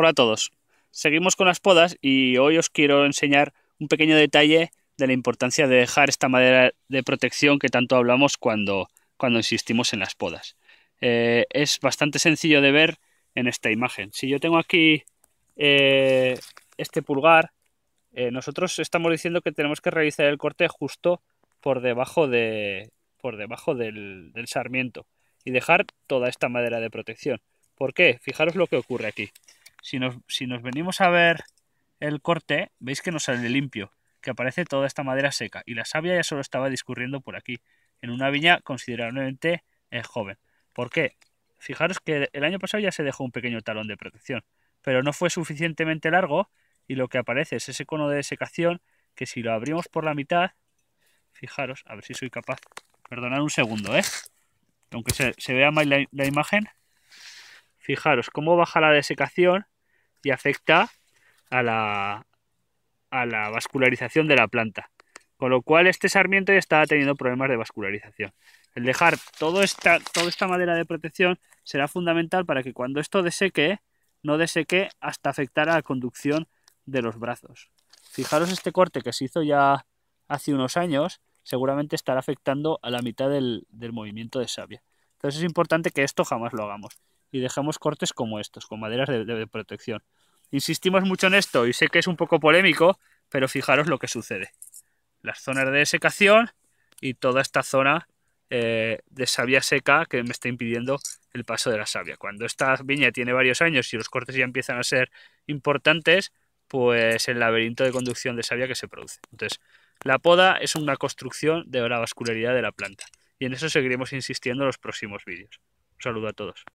Hola a todos. Seguimos con las podas y hoy os quiero enseñar un pequeño detalle de la importancia de dejar esta madera de protección que tanto hablamos cuando, cuando insistimos en las podas. Eh, es bastante sencillo de ver en esta imagen. Si yo tengo aquí eh, este pulgar, eh, nosotros estamos diciendo que tenemos que realizar el corte justo por debajo, de, por debajo del, del sarmiento y dejar toda esta madera de protección. ¿Por qué? Fijaros lo que ocurre aquí si nos, venimos a ver el corte, veis que no sale limpio, que aparece toda esta madera seca y la savia ya solo estaba discurriendo por aquí, en una viña considerablemente eh, joven. ¿Por qué? Fijaros que el año pasado ya se dejó un pequeño talón de protección, pero no fue suficientemente largo y lo que aparece es ese cono de desecación que si lo abrimos por la mitad, fijaros, a ver si soy capaz, perdonad un segundo, ¿eh? aunque se, vea mal la imagen, fijaros cómo baja la desecación y afecta a la, a la vascularización de la planta. Con lo cual este sarmiento ya estaba teniendo problemas de vascularización. El dejar esta, toda esta madera de protección será fundamental para que cuando esto deseque, no deseque hasta afectar a la conducción de los brazos. Fijaros este corte que se hizo ya hace unos años, seguramente estará afectando a la mitad del, del movimiento de savia. Entonces es importante que esto jamás lo hagamos y dejamos cortes como estos, con maderas de, protección. Insistimos mucho en esto y sé que es un poco polémico, pero fijaros lo que sucede. Las zonas de secación y toda esta zona eh, de savia seca que me está impidiendo el paso de la savia. Cuando esta viña tiene varios años y los cortes ya empiezan a ser importantes, pues el laberinto de conducción de savia que se produce. Entonces, la poda es una construcción de la vascularidad de la planta y en eso seguiremos insistiendo en los próximos vídeos. Un saludo a todos.